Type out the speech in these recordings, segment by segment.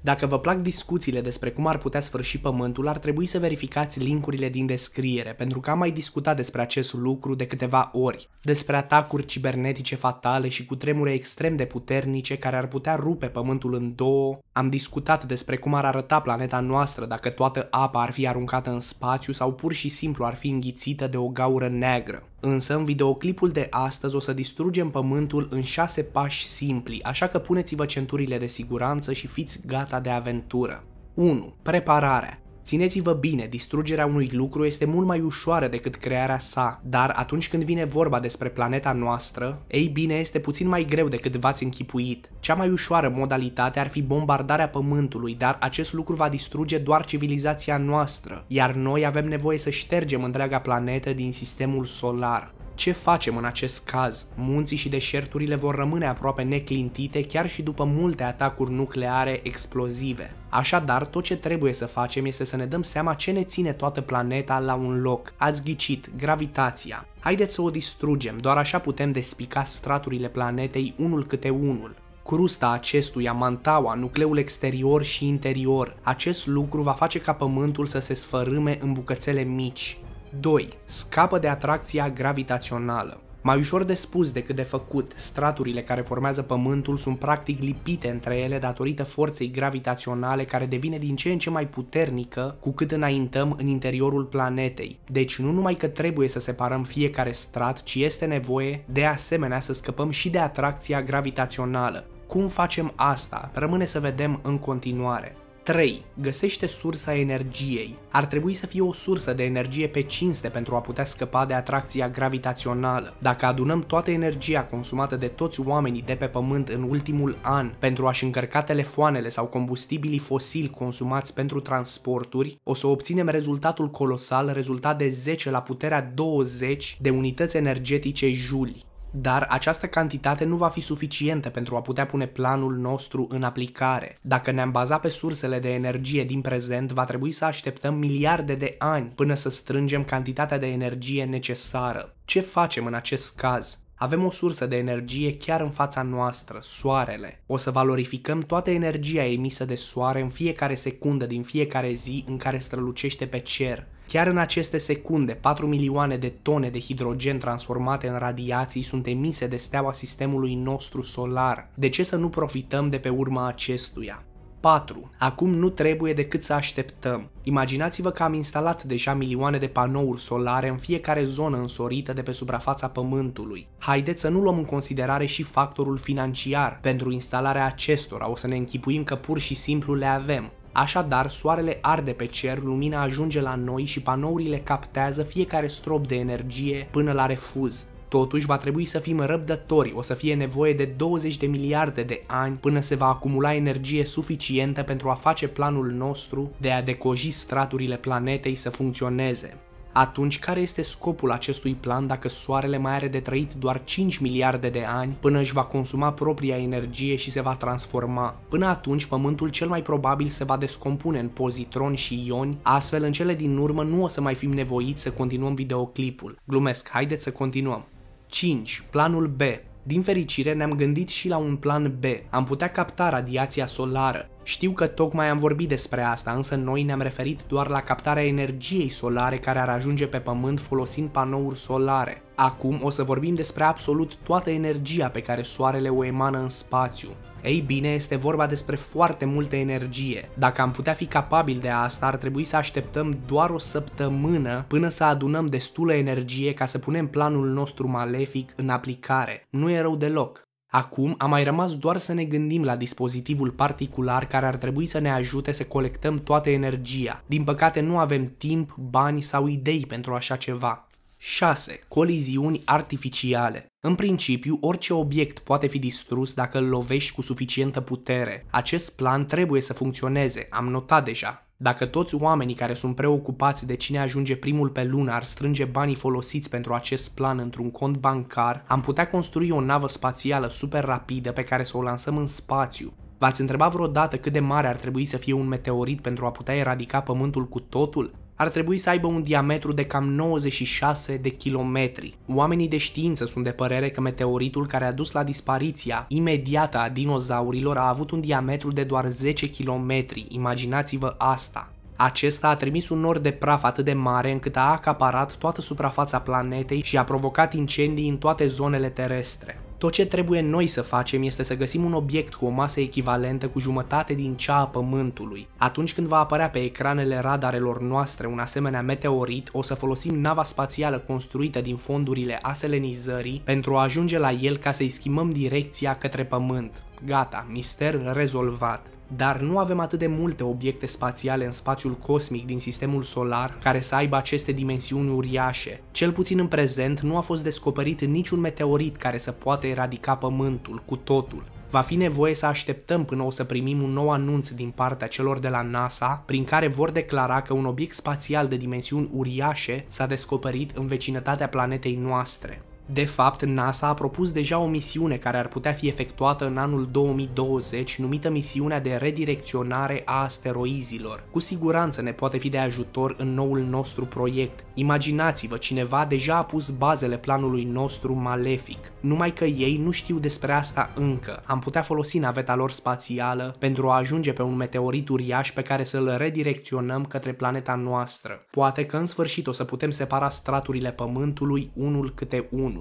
Dacă vă plac discuțiile despre cum ar putea sfârși pământul, ar trebui să verificați linkurile din descriere, pentru că am mai discutat despre acest lucru de câteva ori, despre atacuri cibernetice fatale și cu tremure extrem de puternice care ar putea rupe pământul în două, am discutat despre cum ar arăta planeta noastră dacă toată apa ar fi aruncată în spațiu sau pur și simplu ar fi înghițită de o gaură neagră. Însă în videoclipul de astăzi o să distrugem pământul în 6 pași simpli, așa că puneți-vă centurile de siguranță și fiți gata de aventură. 1. Prepararea Țineți-vă bine, distrugerea unui lucru este mult mai ușoară decât crearea sa, dar atunci când vine vorba despre planeta noastră, ei bine, este puțin mai greu decât v-ați închipuit. Cea mai ușoară modalitate ar fi bombardarea Pământului, dar acest lucru va distruge doar civilizația noastră, iar noi avem nevoie să ștergem întreaga planetă din sistemul solar. Ce facem în acest caz? Munții și deșerturile vor rămâne aproape neclintite chiar și după multe atacuri nucleare explozive. Așadar, tot ce trebuie să facem este să ne dăm seama ce ne ține toată planeta la un loc. Ați ghicit, gravitația. Haideți să o distrugem, doar așa putem despica straturile planetei unul câte unul crusta acestuia, mantaua, nucleul exterior și interior. Acest lucru va face ca Pământul să se sfărâme în bucățele mici. 2. Scapă de atracția gravitațională. Mai ușor de spus decât de făcut, straturile care formează Pământul sunt practic lipite între ele datorită forței gravitaționale care devine din ce în ce mai puternică cu cât înaintăm în interiorul planetei. Deci nu numai că trebuie să separăm fiecare strat, ci este nevoie de asemenea să scăpăm și de atracția gravitațională. Cum facem asta? Rămâne să vedem în continuare. 3. Găsește sursa energiei. Ar trebui să fie o sursă de energie pe cinste pentru a putea scăpa de atracția gravitațională. Dacă adunăm toată energia consumată de toți oamenii de pe Pământ în ultimul an pentru a-și încărca telefoanele sau combustibilii fosili consumați pentru transporturi, o să obținem rezultatul colosal rezultat de 10 la puterea 20 de unități energetice juli dar această cantitate nu va fi suficientă pentru a putea pune planul nostru în aplicare. Dacă ne-am bazat pe sursele de energie din prezent, va trebui să așteptăm miliarde de ani până să strângem cantitatea de energie necesară. Ce facem în acest caz? Avem o sursă de energie chiar în fața noastră, soarele. O să valorificăm toată energia emisă de soare în fiecare secundă din fiecare zi în care strălucește pe cer. Chiar în aceste secunde, 4 milioane de tone de hidrogen transformate în radiații sunt emise de steaua sistemului nostru solar. De ce să nu profităm de pe urma acestuia? 4. Acum nu trebuie decât să așteptăm. Imaginați-vă că am instalat deja milioane de panouri solare în fiecare zonă însorită de pe suprafața Pământului. Haideți să nu luăm în considerare și factorul financiar pentru instalarea acestora, o să ne închipuim că pur și simplu le avem. Așadar, soarele arde pe cer, lumina ajunge la noi și panourile captează fiecare strop de energie până la refuz. Totuși, va trebui să fim răbdători, o să fie nevoie de 20 de miliarde de ani până se va acumula energie suficientă pentru a face planul nostru de a decoji straturile planetei să funcționeze. Atunci, care este scopul acestui plan dacă Soarele mai are de trăit doar 5 miliarde de ani până își va consuma propria energie și se va transforma? Până atunci, Pământul cel mai probabil se va descompune în pozitron și ioni, astfel în cele din urmă nu o să mai fim nevoiți să continuăm videoclipul. Glumesc, haideți să continuăm. 5. Planul B. Din fericire, ne-am gândit și la un plan B. Am putea capta radiația solară. Știu că tocmai am vorbit despre asta, însă noi ne-am referit doar la captarea energiei solare care ar ajunge pe Pământ folosind panouri solare. Acum o să vorbim despre absolut toată energia pe care Soarele o emană în spațiu. Ei bine, este vorba despre foarte multă energie. Dacă am putea fi capabili de asta, ar trebui să așteptăm doar o săptămână până să adunăm destulă energie ca să punem planul nostru malefic în aplicare. Nu e rău deloc. Acum a mai rămas doar să ne gândim la dispozitivul particular care ar trebui să ne ajute să colectăm toată energia. Din păcate nu avem timp, bani sau idei pentru așa ceva. 6. Coliziuni artificiale. În principiu, orice obiect poate fi distrus dacă îl lovești cu suficientă putere. Acest plan trebuie să funcționeze, am notat deja. Dacă toți oamenii care sunt preocupați de cine ajunge primul pe lună ar strânge banii folosiți pentru acest plan într-un cont bancar, am putea construi o navă spațială super rapidă pe care să o lansăm în spațiu. V-ați întrebat vreodată cât de mare ar trebui să fie un meteorit pentru a putea eradica Pământul cu totul? ar trebui să aibă un diametru de cam 96 de kilometri. Oamenii de știință sunt de părere că meteoritul care a dus la dispariția imediată a dinozaurilor a avut un diametru de doar 10 kilometri. Imaginați-vă asta. Acesta a trimis un nor de praf atât de mare încât a acaparat toată suprafața planetei și a provocat incendii în toate zonele terestre. Tot ce trebuie noi să facem este să găsim un obiect cu o masă echivalentă cu jumătate din cea a Pământului. Atunci când va apărea pe ecranele radarelor noastre un asemenea meteorit, o să folosim nava spațială construită din fondurile aselenizării pentru a ajunge la el ca să-i schimbăm direcția către Pământ. Gata, mister rezolvat dar nu avem atât de multe obiecte spațiale în spațiul cosmic din sistemul solar care să aibă aceste dimensiuni uriașe. Cel puțin în prezent nu a fost descoperit niciun meteorit care să poată eradica Pământul cu totul. Va fi nevoie să așteptăm până o să primim un nou anunț din partea celor de la NASA, prin care vor declara că un obiect spațial de dimensiuni uriașe s-a descoperit în vecinătatea planetei noastre. De fapt, NASA a propus deja o misiune care ar putea fi efectuată în anul 2020, numită misiunea de redirecționare a asteroizilor. Cu siguranță ne poate fi de ajutor în noul nostru proiect. Imaginați-vă, cineva deja a pus bazele planului nostru malefic. Numai că ei nu știu despre asta încă. Am putea folosi naveta lor spațială pentru a ajunge pe un meteorit uriaș pe care să-l redirecționăm către planeta noastră. Poate că în sfârșit o să putem separa straturile Pământului unul câte unul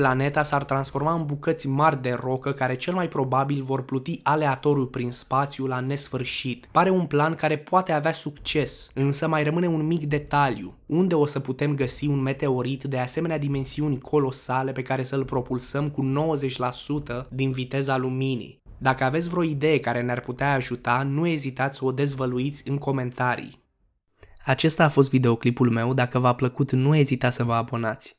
planeta s-ar transforma în bucăți mari de rocă care cel mai probabil vor pluti aleatoriu prin spațiu la nesfârșit. Pare un plan care poate avea succes, însă mai rămâne un mic detaliu. Unde o să putem găsi un meteorit de asemenea dimensiuni colosale pe care să-l propulsăm cu 90% din viteza luminii? Dacă aveți vreo idee care ne-ar putea ajuta, nu ezitați să o dezvăluiți în comentarii. Acesta a fost videoclipul meu, dacă v-a plăcut nu ezita să vă abonați.